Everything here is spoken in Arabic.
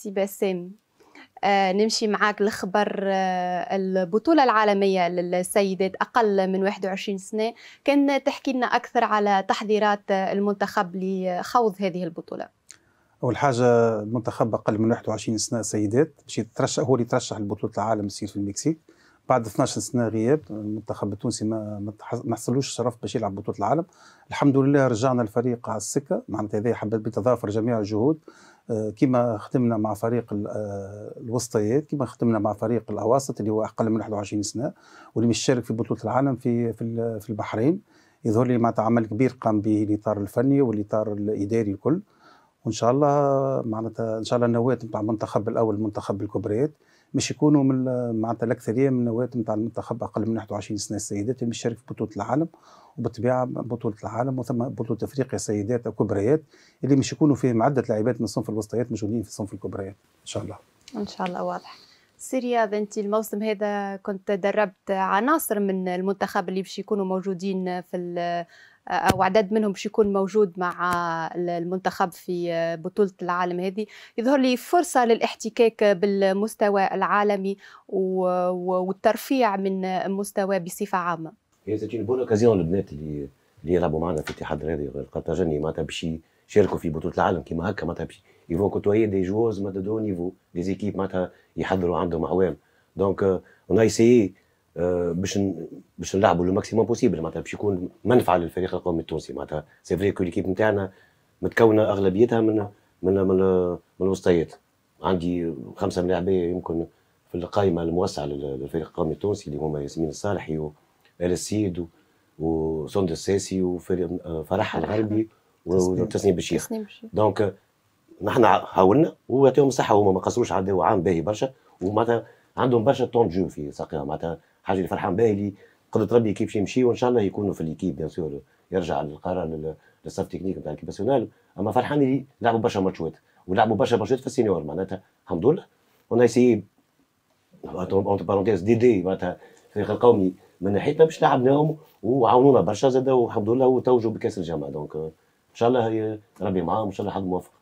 سي بسام آه نمشي معاك لخبر آه البطولة العالمية للسيدات أقل من 21 سنة كان تحكي لنا أكثر على تحضيرات المنتخب لخوض هذه البطولة أول حاجة المنتخب أقل من 21 سنة سيدات باش يترشح هو اللي يترشح لبطولة العالم السيد في المكسيك بعد 12 سنه غياب المنتخب التونسي ما ما حصلوش شرف باش يلعب بطوله العالم الحمد لله رجعنا الفريق على السكه معناتها هذا حبيت بتضافر جميع الجهود آه، كما خدمنا مع فريق آه، الوسطيات كما خدمنا مع فريق الاواسط اللي هو اقل من 21 سنه واللي مش شارك في بطوله العالم في في البحرين يظهر لي معناتها عمل كبير قام به الاطار الفني والاطار الاداري الكل وان شاء الله معناتها ان شاء الله النواه نتاع المنتخب الاول المنتخب الكبريات مش يكونوا من معناتها الاكثريه من النواه نتاع المنتخب اقل من 21 سنه السيدات اللي مش شارك في بطوله العالم وبالطبيعه بطوله العالم وثم بطوله افريقيا سيدات كبريات اللي مش يكونوا فيهم عده لاعبات من صنف الوسطيات موجودين في صنف الكبريات ان شاء الله ان شاء الله واضح سيريا انت الموسم هذا كنت دربت عناصر من المنتخب اللي باش يكونوا موجودين في او عدد منهم باش يكون موجود مع المنتخب في بطوله العالم هذه يظهر لي فرصه للاحتكاك بالمستوى العالمي والترفيع من مستوى بصفه عامه. هي سيتي بون اوكازيون البنات اللي اللي يلعبوا معنا في الاتحاد الرياضي القرطاجاني معناتها باش يشاركوا في بطوله العالم كيما هكا معناتها باش يفو كوتوي دي جوز ما دو نيفو دي زيكيب معناتها يحضروا عندهم عوام دونك اون ايسيي آه، باش باش نلعبوا لو ماكسيموم بوسيبل معناتها باش يكون منفعه للفريق القومي التونسي معناتها سي فري كو ليكيب نتاعنا متكونه اغلبيتها من من من, من الوسطيات عندي خمسه من يمكن في القائمه الموسعه للفريق القومي التونسي اللي هما ياسمين الصالحي وال السيد وسند الساسي وفرح آه، الغربي وتسنيم بشيخ دونك نحن حاولنا ويعطيهم الصحه هما ما قصروش عندهم عام باهي برشا ومعناتها عندهم برشا طون جو في ساقيهم معناتها حاجه اللي فرحان بها اللي قدرة ربي كيف يمشي وان شاء الله يكونوا في ليكيب بيان سور يرجع للقرار للصف تكنيك نتاع ليكيب ناسيونال اما فرحان اللي لعبوا برشا ماتشات ولعبوا برشا ماتشات في السينيور معناتها الحمد لله اون ايسيي اونتر بارونتيز دي دي معناتها الفريق القومي من ناحيتنا باش لعبناهم وعاونونا برشا زاد والحمد لله وتوجوا بكاس الجامعه دونك آه، ان شاء الله آه، ربي معاهم ان شاء الله حظ موفق